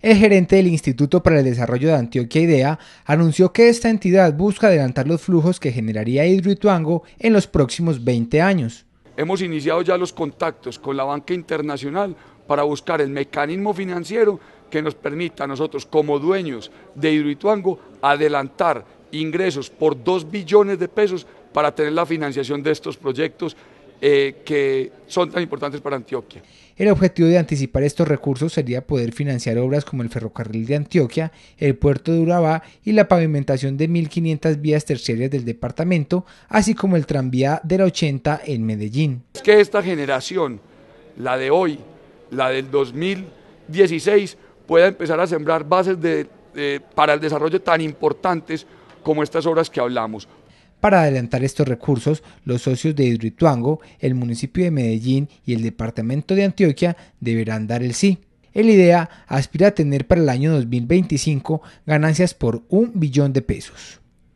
El gerente del Instituto para el Desarrollo de Antioquia IDEA anunció que esta entidad busca adelantar los flujos que generaría Hidroituango en los próximos 20 años. Hemos iniciado ya los contactos con la banca internacional para buscar el mecanismo financiero que nos permita a nosotros como dueños de Hidroituango adelantar ingresos por 2 billones de pesos para tener la financiación de estos proyectos eh, que son tan importantes para Antioquia. El objetivo de anticipar estos recursos sería poder financiar obras como el ferrocarril de Antioquia, el puerto de Urabá y la pavimentación de 1.500 vías terciarias del departamento, así como el tranvía de la 80 en Medellín. Es que esta generación, la de hoy, la del 2016, pueda empezar a sembrar bases para el desarrollo tan importantes como estas obras que hablamos. Para adelantar estos recursos, los socios de Hidroituango, el municipio de Medellín y el departamento de Antioquia deberán dar el sí. El IDEA aspira a tener para el año 2025 ganancias por un billón de pesos.